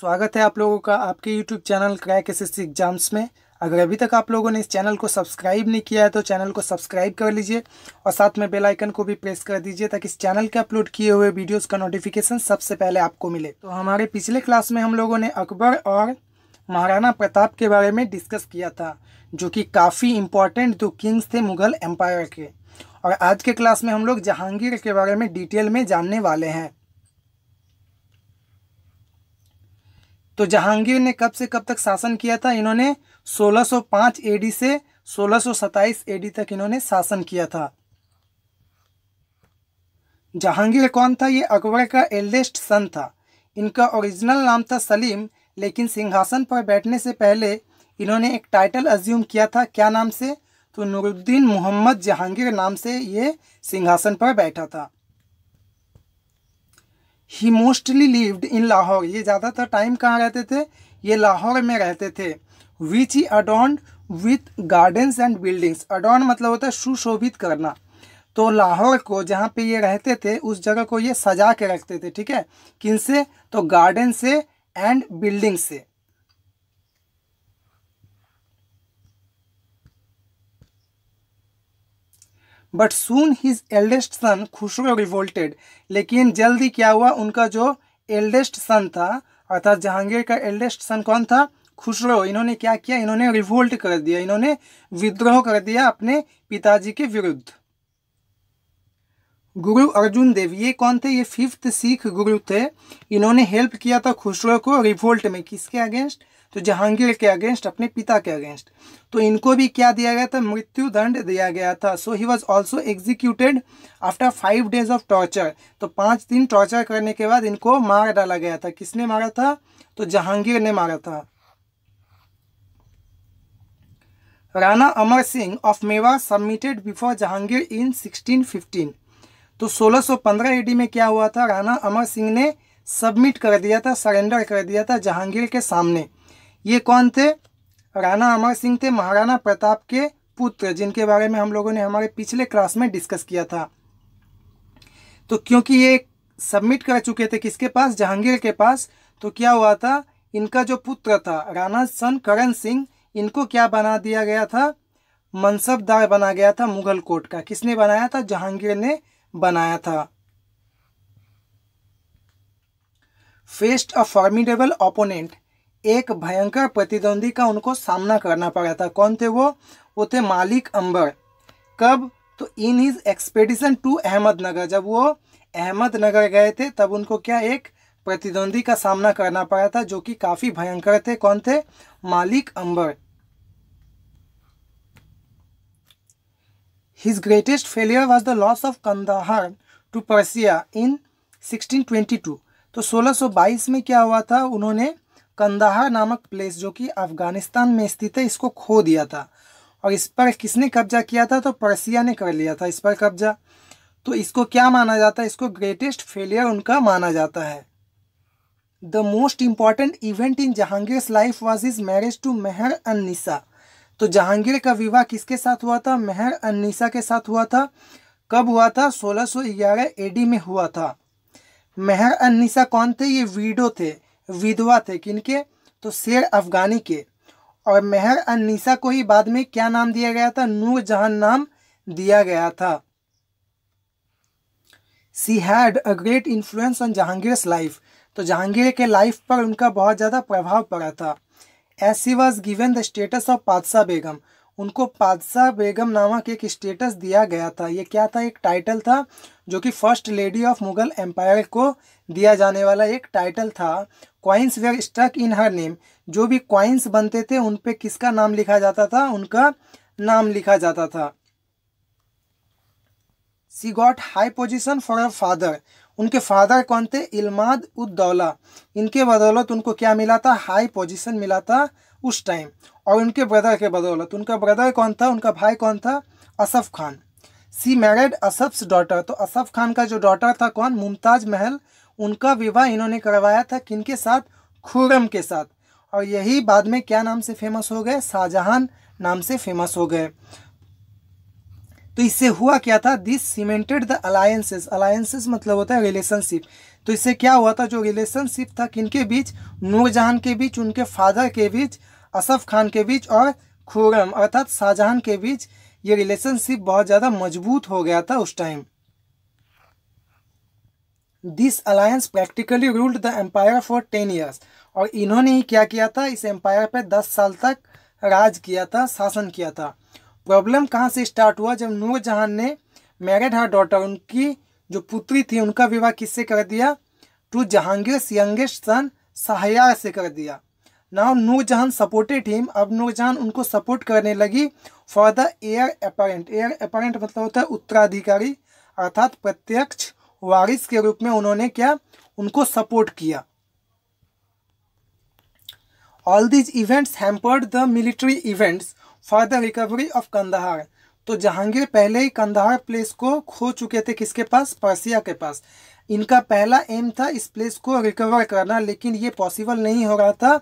स्वागत है आप लोगों का आपके YouTube channel crack S exams में अगर अभी तक आप लोगों ने इस चैनल को सब्सक्राइब नहीं किया है तो चैनल को सब्सक्राइब कर लीजिए और साथ में बेल आइकन को भी प्रेस कर दीजिए ताकि इस चैनल के अपलोड किए हुए वीडियोस का नोटिफिकेशन सबसे पहले आपको मिले तो हमारे पिछले क्लास में हम लोगों ने अकबर और महाराणा प्रताप के बारे में डिस्कस किया था जो कि काफ़ी इम्पॉर्टेंट दो किंग्स थे मुगल एम्पायर के और आज के क्लास में हम लोग जहांगीर के बारे में डिटेल में जानने वाले हैं तो जहांगीर ने कब से कब तक शासन किया था इन्होंने 1605 एडी से 1627 एडी तक इन्होंने शासन किया था जहांगीर कौन था ये अकबर का एल्डेस्ट सन था इनका ओरिजिनल नाम था सलीम लेकिन सिंहासन पर बैठने से पहले इन्होंने एक टाइटल अज्यूम किया था क्या नाम से तो नूरुद्दीन मोहम्मद जहांगीर नाम से ये सिंहासन पर बैठा था ही मोस्टली लिव्ड इन लाहौर ये ज़्यादातर टाइम कहाँ रहते थे ये लाहौर में रहते थे which he adorned with gardens and buildings adorn मतलब होता है सुशोभित करना तो लाहौर को जहाँ पे ये रहते थे उस जगह को ये सजा के रखते थे ठीक है किनसे तो गार्डन से एंड बिल्डिंग से but soon his eldest son Khusrau revolted लेकिन जल्दी क्या हुआ उनका जो एल्डेस्ट सन था अर्थात जहांगीर का एल्डेस्ट सन कौन था खुशरो इन्होंने क्या किया इन्होंने रिवोल्ट कर दिया इन्होंने विद्रोह कर दिया अपने पिताजी के विरुद्ध गुरु अर्जुन देव ये कौन थे ये फिफ्थ सिख गुरु थे इन्होंने हेल्प किया था खुसरो को रिवोल्ट में किसके अगेंस्ट तो जहांगीर के अगेंस्ट अपने पिता के अगेंस्ट तो इनको भी क्या दिया गया था मृत्यु दंड दिया गया था so he was also executed after five days of torture तो पाँच दिन टॉर्चर करने के बाद इनको मार डाला गया था किसने मारा था तो जहांगीर ने मारा था Rana Amar Singh of Mewar submitted before Jahangir in 1615 तो 1615 एडी में क्या हुआ था राणा अमर सिंह ने सबमिट कर दिया था सरेंडर कर दिया था जहांगीर के सामने ये कौन थे राणा अमर सिंह थे महाराणा प्रताप के पुत्र जिनके बारे में हम लोगों ने हमारे पिछले क्लास में डिस्कस किया था तो क्योंकि ये सबमिट कर चुके थे किसके पास जहांगीर के पास तो क्या हुआ था इनका जो पुत्र था राणा सन करण सिंह इनको क्या बना दिया गया था मनसबदार बना गया था मुगल कोर्ट का किसने बनाया था जहांगीर ने बनाया था फेस्ट अ फॉर्मिडेबल ओपोनेंट एक भयंकर प्रतिद्वंदी का उनको सामना करना पड़ा था कौन थे वो वो थे मालिक अंबर कब तो in his expedition to Ahmednagar जब वो अहमदनगर गए थे तब उनको क्या एक प्रतिद्वंदी का सामना करना पड़ा था जो कि काफ़ी भयंकर थे कौन थे मालिक अंबर His greatest failure was the loss of Kandahar to Persia in 1622. तो 1622 में क्या हुआ था उन्होंने कंदाहार नामक प्लेस जो कि अफगानिस्तान में स्थित है इसको खो दिया था और इस पर किसने कब्जा किया था तो पर्सिया ने कर लिया था इस पर कब्जा तो इसको क्या माना जाता है इसको ग्रेटेस्ट फेलियर उनका माना जाता है the most important event in Jahangir life was his marriage to Mehr un Nisa तो जहांगीर का विवाह किसके साथ हुआ था मेहर अनिसा के साथ हुआ था कब हुआ था 1611 एडी में हुआ था मेहर अनिसा कौन थे ये वीडो थे विधवा थे किनके तो शेर अफगानी के और मेहर अनिसा को ही बाद में क्या नाम दिया गया था नूर जहां नाम दिया गया था she had a great influence on Jahangir life तो जहांगीर के लाइफ पर उनका बहुत ज़्यादा प्रभाव पड़ा था as he was given the status of Padshah Begum उनको पादशाह बेगम नामक एक स्टेटस दिया गया था ये क्या था एक टाइटल था जो कि first lady of Mughal empire को दिया जाने वाला एक टाइटल था coins were struck in her name जो भी क्वाइंस बनते थे उन पे किसका नाम लिखा जाता था उनका नाम लिखा जाता था she got high position for her father उनके फादर कौन थे इलमाद उद्दौला इनके बदौलत उनको क्या मिला था हाई पोजीशन मिला था उस टाइम और उनके ब्रदर के बदौलत उनका ब्रदर कौन था उनका भाई कौन था Asaf Khan she married Asaf's daughter तो असफ़ खान का जो डॉटर था कौन मुमताज़ महल उनका विवाह इन्होंने करवाया था किनके साथ खुरम के साथ और यही बाद में क्या नाम से फेमस हो गए शाहजहां नाम से फेमस हो गए तो इससे हुआ क्या था this cemented the alliances alliances मतलब होता है रिलेशनशिप तो इससे क्या हुआ था जो रिलेशनशिप था किनके बीच नूरजहान के बीच उनके फादर के बीच असफ खान के बीच और खुरम अर्थात शाहजहान के बीच ये रिलेशनशिप बहुत ज़्यादा मजबूत हो गया था उस time this alliance practically ruled the empire for ten years और इन्होंने ही क्या किया था इस एम्पायर पर दस साल तक राज किया था शासन किया था प्रॉब्लम कहाँ से स्टार्ट हुआ जब नूरजहान ने मैरिड हर डॉटर उनकी जो पुत्री थी उनका विवाह किससे कर दिया to Jahangir youngest son Shahryar से कर दिया नाउ नूरजहान सपोर्टेड हिम अब नूरजहान उनको सपोर्ट करने लगी for the heir apparent heir apparent मतलब होता है उत्तराधिकारी अर्थात प्रत्यक्ष वारिस के रूप में उन्होंने क्या उनको सपोर्ट किया all these events hampered the military events for the recovery of Kandahar तो जहांगीर पहले ही कंदहार प्लेस को खो चुके थे किसके पास पर्सिया के पास इनका पहला एम था इस प्लेस को रिकवर करना लेकिन ये पॉसिबल नहीं हो रहा था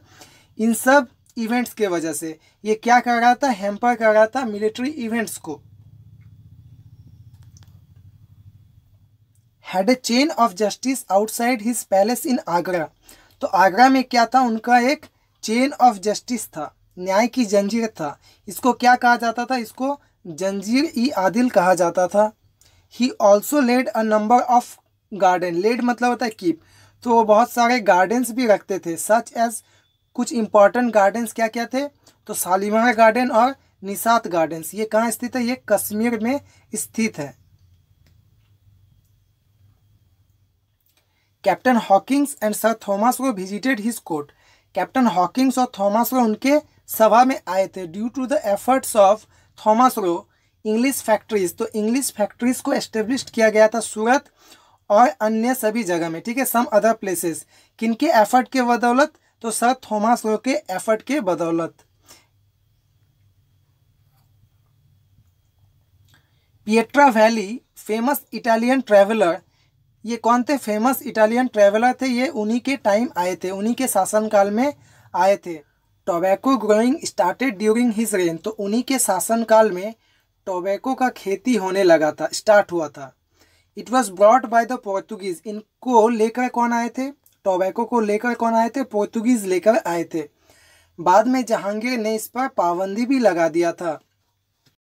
इन सब इवेंट्स के वजह से ये क्या कर रहा था हेम्पर कर रहा था मिलिट्री इवेंट्स को had a chain of justice outside his palace in Agra तो आगरा में क्या था उनका एक चेन ऑफ जस्टिस था न्याय की जंजीर था इसको क्या कहा जाता था इसको जंजीर ई आदिल कहा जाता था he also laid a number of garden laid मतलब होता है कीप तो वो बहुत सारे गार्डन्स भी रखते थे सच एज कुछ इंपॉर्टेंट गार्डन्स क्या क्या थे तो शालीमार गार्डन और निसात गार्डन्स ये कहाँ स्थित है ये कश्मीर में स्थित है captain Hawkins and sir Thomas को visited his court captain Hawkins और थॉमस रो उनके सभा में आए थे due to the efforts of Thomas Roe English factories तो इंग्लिश फैक्ट्रीज को एस्टेब्लिश किया गया था सूरत और अन्य सभी जगह में ठीक है सम अदर प्लेसेस किनके एफर्ट के बदौलत तो सर थॉमस रो के एफर्ट के बदौलत Pietro Valle famous Italian traveller ये कौन थे फेमस इटालियन ट्रैवलर थे ये उन्हीं के टाइम आए थे उन्हीं के शासनकाल में आए थे tobacco growing started during his reign तो उन्हीं के शासनकाल में टोबैको का खेती होने लगा था स्टार्ट हुआ था it was brought by the Portuguese इनको लेकर कौन आए थे टोबैको को लेकर कौन आए थे पोर्तुगीज लेकर आए थे बाद में जहांगीर ने इस पर पाबंदी भी लगा दिया था